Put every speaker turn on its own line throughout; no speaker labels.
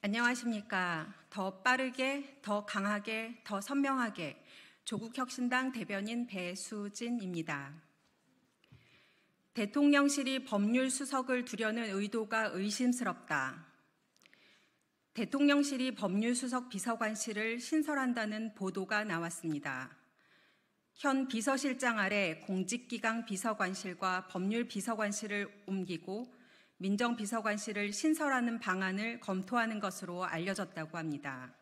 안녕하십니까. 더 빠르게, 더 강하게, 더 선명하게 조국혁신당 대변인 배수진입니다. 대통령실이 법률 수석을 두려는 의도가 의심스럽다. 대통령실이 법률수석 비서관실을 신설한다는 보도가 나왔습니다. 현 비서실장 아래 공직기강 비서관실과 법률 비서관실을 옮기고 민정비서관실을 신설하는 방안을 검토하는 것으로 알려졌다고 합니다.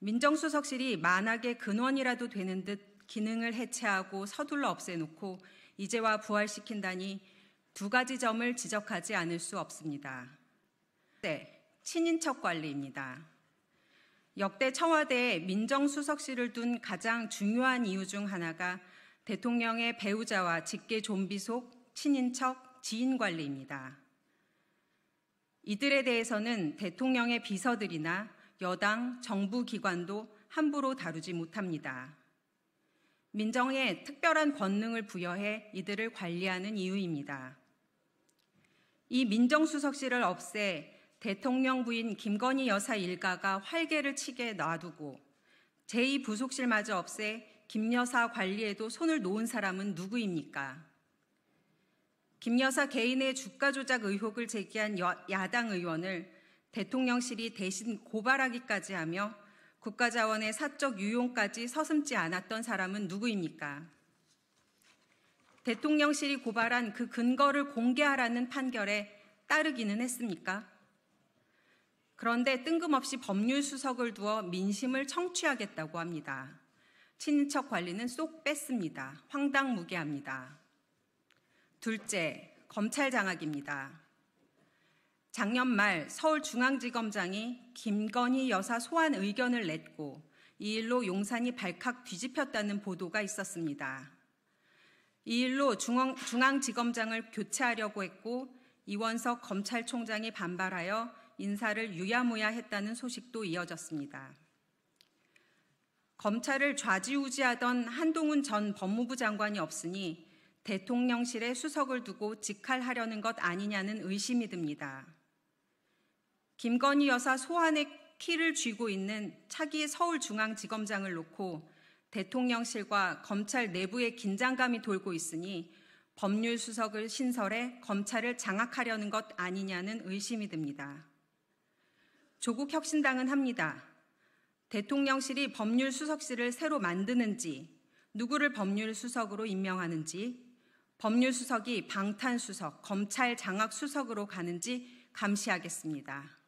민정수석실이 만악의 근원이라도 되는 듯 기능을 해체하고 서둘러 없애놓고 이제와 부활시킨다니 두 가지 점을 지적하지 않을 수 없습니다. 네, 친인척 관리입니다. 역대 청와대에 민정수석실을 둔 가장 중요한 이유 중 하나가 대통령의 배우자와 직계 좀비 속 친인척, 지인 관리입니다. 이들에 대해서는 대통령의 비서들이나 여당, 정부 기관도 함부로 다루지 못합니다. 민정에 특별한 권능을 부여해 이들을 관리하는 이유입니다. 이 민정수석실을 없애 대통령 부인 김건희 여사 일가가 활개를 치게 놔두고 제2부속실마저 없애 김 여사 관리에도 손을 놓은 사람은 누구입니까? 김 여사 개인의 주가 조작 의혹을 제기한 야당 의원을 대통령실이 대신 고발하기까지 하며 국가자원의 사적 유용까지 서슴지 않았던 사람은 누구입니까? 대통령실이 고발한 그 근거를 공개하라는 판결에 따르기는 했습니까? 그런데 뜬금없이 법률 수석을 두어 민심을 청취하겠다고 합니다. 친인척 관리는 쏙 뺐습니다. 황당무계합니다. 둘째, 검찰 장악입니다. 작년 말 서울중앙지검장이 김건희 여사 소환 의견을 냈고 이 일로 용산이 발칵 뒤집혔다는 보도가 있었습니다. 이 일로 중앙, 중앙지검장을 교체하려고 했고 이원석 검찰총장이 반발하여 인사를 유야무야 했다는 소식도 이어졌습니다. 검찰을 좌지우지하던 한동훈 전 법무부 장관이 없으니 대통령실에 수석을 두고 직할하려는 것 아니냐는 의심이 듭니다. 김건희 여사 소환의 키를 쥐고 있는 차기 서울중앙지검장을 놓고 대통령실과 검찰 내부의 긴장감이 돌고 있으니 법률 수석을 신설해 검찰을 장악하려는 것 아니냐는 의심이 듭니다. 조국 혁신당은 합니다. 대통령실이 법률 수석실을 새로 만드는지, 누구를 법률 수석으로 임명하는지, 법률수석이 방탄수석, 검찰 장악수석으로 가는지 감시하겠습니다.